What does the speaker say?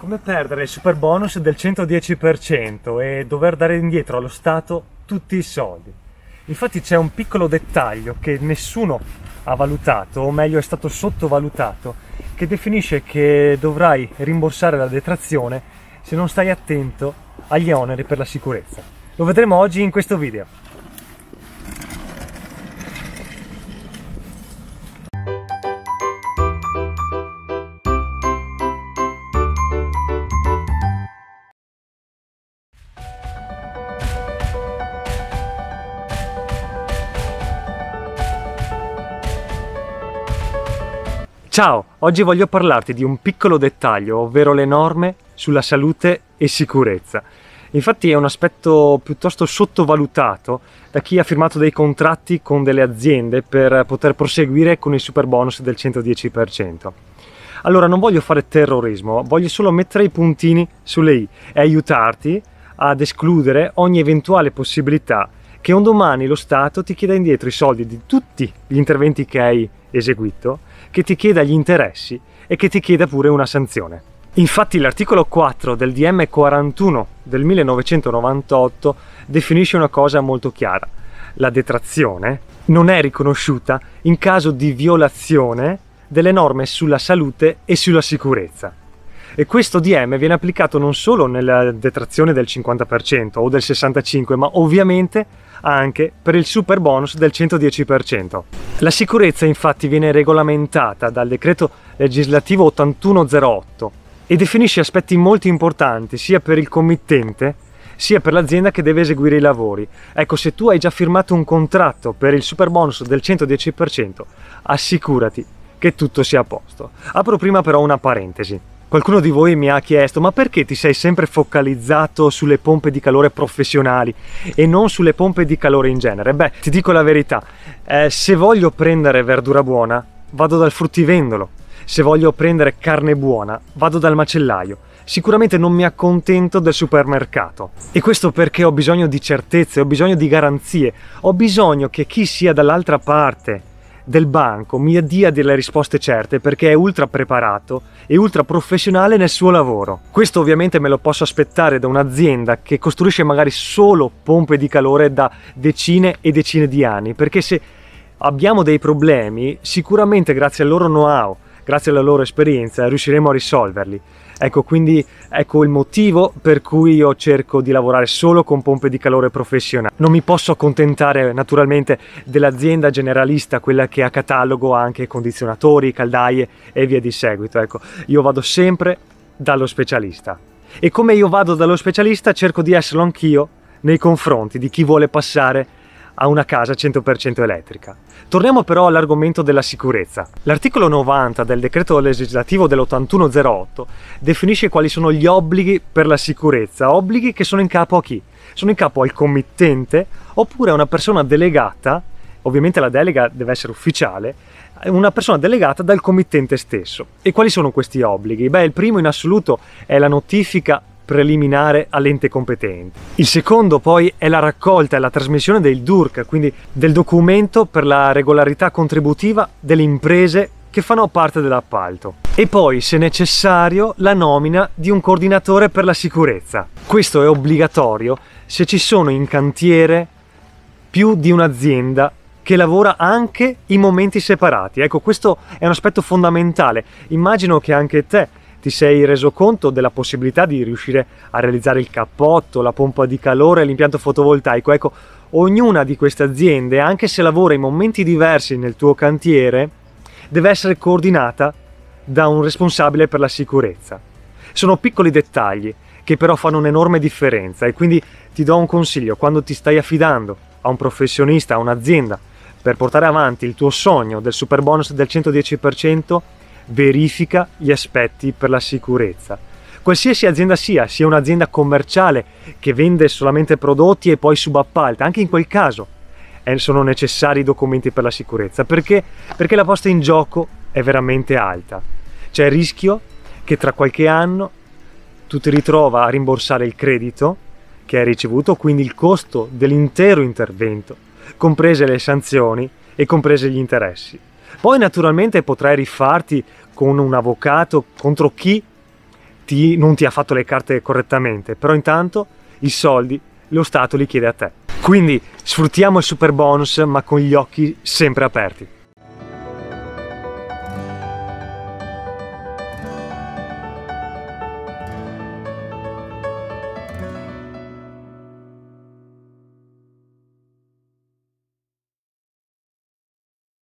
Come perdere il super bonus del 110% e dover dare indietro allo Stato tutti i soldi. Infatti c'è un piccolo dettaglio che nessuno ha valutato, o meglio è stato sottovalutato, che definisce che dovrai rimborsare la detrazione se non stai attento agli oneri per la sicurezza. Lo vedremo oggi in questo video. Ciao, oggi voglio parlarti di un piccolo dettaglio, ovvero le norme sulla salute e sicurezza. Infatti è un aspetto piuttosto sottovalutato da chi ha firmato dei contratti con delle aziende per poter proseguire con il super bonus del 110%. Allora non voglio fare terrorismo, voglio solo mettere i puntini sulle i e aiutarti ad escludere ogni eventuale possibilità che un domani lo Stato ti chieda indietro i soldi di tutti gli interventi che hai eseguito, che ti chieda gli interessi e che ti chieda pure una sanzione. Infatti l'articolo 4 del DM 41 del 1998 definisce una cosa molto chiara. La detrazione non è riconosciuta in caso di violazione delle norme sulla salute e sulla sicurezza. E questo DM viene applicato non solo nella detrazione del 50% o del 65%, ma ovviamente anche per il super bonus del 110%. La sicurezza infatti viene regolamentata dal decreto legislativo 8108 e definisce aspetti molto importanti sia per il committente sia per l'azienda che deve eseguire i lavori. Ecco, se tu hai già firmato un contratto per il super bonus del 110%, assicurati che tutto sia a posto. Apro prima però una parentesi. Qualcuno di voi mi ha chiesto ma perché ti sei sempre focalizzato sulle pompe di calore professionali e non sulle pompe di calore in genere? Beh, ti dico la verità, eh, se voglio prendere verdura buona vado dal fruttivendolo, se voglio prendere carne buona vado dal macellaio, sicuramente non mi accontento del supermercato. E questo perché ho bisogno di certezze, ho bisogno di garanzie, ho bisogno che chi sia dall'altra parte del banco mi dia delle risposte certe perché è ultra preparato e ultra professionale nel suo lavoro. Questo ovviamente me lo posso aspettare da un'azienda che costruisce magari solo pompe di calore da decine e decine di anni, perché se abbiamo dei problemi, sicuramente grazie al loro know-how, grazie alla loro esperienza, riusciremo a risolverli. Ecco, quindi ecco il motivo per cui io cerco di lavorare solo con pompe di calore professionali. Non mi posso accontentare naturalmente dell'azienda generalista, quella che a catalogo ha anche condizionatori, caldaie e via di seguito. Ecco, io vado sempre dallo specialista. E come io vado dallo specialista cerco di esserlo anch'io nei confronti di chi vuole passare a una casa 100% elettrica. Torniamo però all'argomento della sicurezza. L'articolo 90 del decreto legislativo dell'8108 definisce quali sono gli obblighi per la sicurezza, obblighi che sono in capo a chi? Sono in capo al committente oppure a una persona delegata, ovviamente la delega deve essere ufficiale, una persona delegata dal committente stesso. E quali sono questi obblighi? Beh, il primo in assoluto è la notifica preliminare all'ente competente. Il secondo poi è la raccolta e la trasmissione del DURC, quindi del documento per la regolarità contributiva delle imprese che fanno parte dell'appalto. E poi, se necessario, la nomina di un coordinatore per la sicurezza. Questo è obbligatorio se ci sono in cantiere più di un'azienda che lavora anche in momenti separati. Ecco, questo è un aspetto fondamentale. Immagino che anche te ti sei reso conto della possibilità di riuscire a realizzare il cappotto, la pompa di calore, l'impianto fotovoltaico. Ecco, ognuna di queste aziende, anche se lavora in momenti diversi nel tuo cantiere, deve essere coordinata da un responsabile per la sicurezza. Sono piccoli dettagli che però fanno un'enorme differenza e quindi ti do un consiglio, quando ti stai affidando a un professionista, a un'azienda, per portare avanti il tuo sogno del super bonus del 110%, verifica gli aspetti per la sicurezza. Qualsiasi azienda sia, sia un'azienda commerciale che vende solamente prodotti e poi subappalta, anche in quel caso eh, sono necessari i documenti per la sicurezza. Perché? Perché la posta in gioco è veramente alta. C'è il rischio che tra qualche anno tu ti ritrova a rimborsare il credito che hai ricevuto, quindi il costo dell'intero intervento, comprese le sanzioni e comprese gli interessi. Poi naturalmente potrai rifarti con un avvocato contro chi ti, non ti ha fatto le carte correttamente, però intanto i soldi lo Stato li chiede a te. Quindi sfruttiamo il super bonus ma con gli occhi sempre aperti.